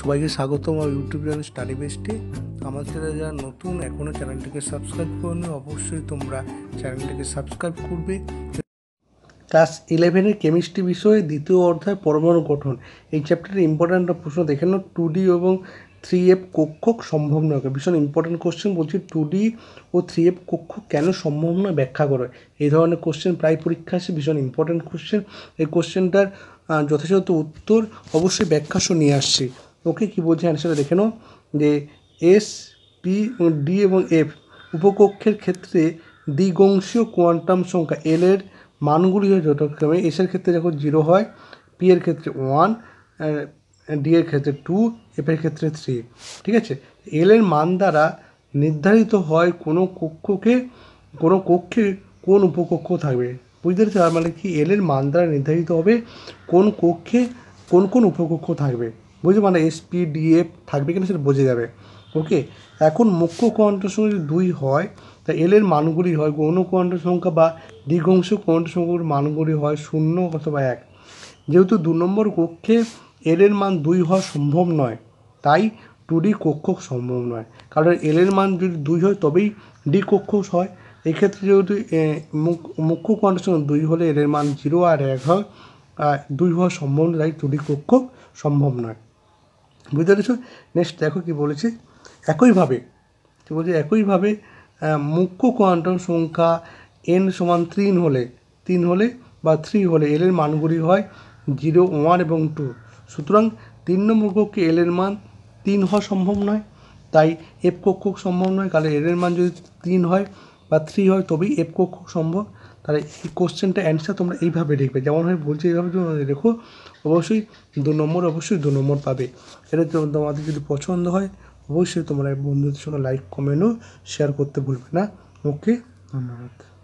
সবাইকে স্বাগত আমার ইউটিউব চ্যানেল স্টাডি বেস্টে আমার চ্যানেল যারা নতুন এখনও চ্যানেলটিকে সাবস্ক্রাইব করবে অবশ্যই তোমরা চ্যানেলটিকে সাবস্ক্রাইব করবে ক্লাস ইলেভেনের কেমিস্ট্রি বিষয়ে দ্বিতীয় অর্ধায় পরমাণু গঠন এই চ্যাপ্টারে ইম্পর্ট্যান্ট প্রশ্ন দেখে নাও টু ডি এবং থ্রি এফ কক্ষক সম্ভব নয় ভীষণ ইম্পর্ট্যান্ট কোশ্চেন বলছি টু ডি ও থ্রি এফ কক্ষ কেন সম্ভব নয় ব্যাখ্যা করে এই ধরনের কোশ্চেন প্রায় পরীক্ষা আসে ভীষণ ইম্পর্ট্যান্ট কোশ্চেন এই কোশ্চেনটার যথাযথ উত্তর অবশ্যই ব্যাখ্যা নিয়ে আসছে ওকে কি বলছে অ্যান্সারটা দেখে নাও যে এস পি ডি এবং এফ উপকক্ষের ক্ষেত্রে দ্বিগংশীয় কোয়ান্টাম সংখ্যা এল এর মানগুলি হয় যথাক্রমে এসের ক্ষেত্রে যখন জিরো হয় পি এর ক্ষেত্রে ওয়ান ডি এর ক্ষেত্রে টু এফের ক্ষেত্রে থ্রি ঠিক আছে এল এর মান দ্বারা নির্ধারিত হয় কোনো কক্ষকে কোনো কক্ষে কোন উপকক্ষ থাকবে বুঝতে পারছি তার মানে কি এল এর মান দ্বারা নির্ধারিত হবে কোন কক্ষে কোন কোন উপকক্ষ থাকবে বুঝলি মানে ডিএফ থাকবে কিনা সেটা বোঝা যাবে ওকে এখন মুখ্য কোয়ান্টার সংখ্যা যদি দুই হয় তা এলের মানগুলি হয় গৌণ কোয়ান্টার সংখ্যা বা দ্বিগংশ কোয়ান্টার সংখ্যার মানগুলি হয় শূন্য অথবা এক যেহেতু দু নম্বর কক্ষে এলের মান দুই হওয়া সম্ভব নয় তাই টু ডি কক্ষ সম্ভব নয় কারণ এলের মান যদি দুই হয় তবেই ডি কক্ষ হয় এক্ষেত্রে যেহেতু মুখ্য সংখ্যা দুই হলে এর মান জিরো আর এক হয় দুই হওয়া সম্ভব নয় তাই টু ডি কক্ষ সম্ভব নয় বুঝতে পেরেছ নেক্সট দেখো কি বলেছে একইভাবে কি বলছে একইভাবে মুখ্য কোয়ান্টাম সংখ্যা এন সমান তিন হলে তিন হলে বা থ্রি হলে এলের মানগুলি হয় জিরো ওয়ান এবং টু সুতরাং তিন নম্বর কক্ষে এলের মান তিন হওয়া সম্ভব নয় তাই এফ কক্ষ সম্ভব নয় কারণ এলের মান যদি তিন হয় বা থ্রি হয় তবেই এফ কক্ষ সম্ভব তাহলে এই কোশ্চেনটা অ্যান্সার তোমরা এইভাবে লিখবে যেমন আমি বলছি এইভাবে তোমাদের রেখো অবশ্যই দু নম্বর অবশ্যই দু নম্বর পাবে এটা তোমাদের যদি পছন্দ হয় অবশ্যই তোমরা বন্ধুদের সঙ্গে লাইক কমেন্টও শেয়ার করতে ভুলবে না ওকে ধন্যবাদ